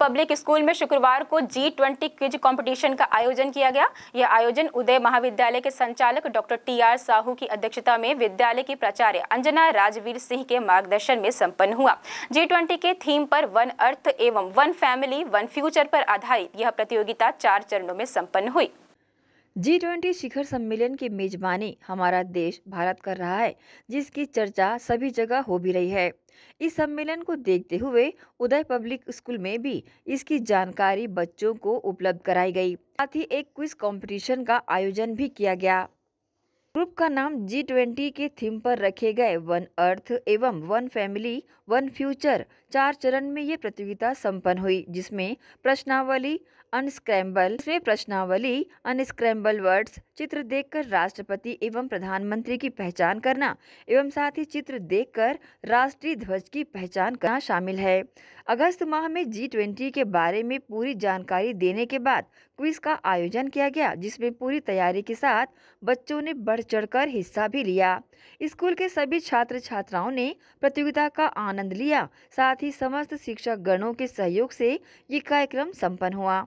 public school में शुक्रवार को जी ट्वेंटी क्विज कंपटीशन का आयोजन किया गया यह आयोजन उदय महाविद्यालय के संचालक डॉक्टर टी आर साहू की अध्यक्षता में विद्यालय की प्राचार्य अंजना राजवीर सिंह के मार्गदर्शन में संपन्न हुआ जी ट्वेंटी के थीम पर वन अर्थ एवं वन फैमिली वन फ्यूचर पर आधारित यह प्रतियोगिता चार चरणों में संपन्न हुई जी ट्वेंटी शिखर सम्मेलन की मेजबानी हमारा देश भारत कर रहा है जिसकी चर्चा सभी जगह हो भी रही है इस सम्मेलन को देखते हुए उदय पब्लिक स्कूल में भी इसकी जानकारी बच्चों को उपलब्ध कराई गई साथ ही एक क्विज कंपटीशन का आयोजन भी किया गया ग्रुप का नाम जी ट्वेंटी के थीम पर रखे गए वन अर्थ एवं वन फैमिली वन फ्यूचर चार चरण में ये प्रतियोगिता संपन्न हुई जिसमें प्रश्नावली अनस्क्रैम्बल इसमें प्रश्नावली अनस्क्रैम्बल वर्ड्स चित्र देखकर राष्ट्रपति एवं प्रधानमंत्री की पहचान करना एवं साथ ही चित्र देखकर राष्ट्रीय ध्वज की पहचान करना शामिल है अगस्त माह में जी ट्वेंटी के बारे में पूरी जानकारी देने के बाद क्विज का आयोजन किया गया जिसमें पूरी तैयारी के साथ बच्चों ने बढ़ चढ़कर हिस्सा भी लिया स्कूल के सभी छात्र छात्राओं ने प्रतियोगिता का आनंद लिया साथ ही समस्त शिक्षक गणों के सहयोग से ये कार्यक्रम संपन्न हुआ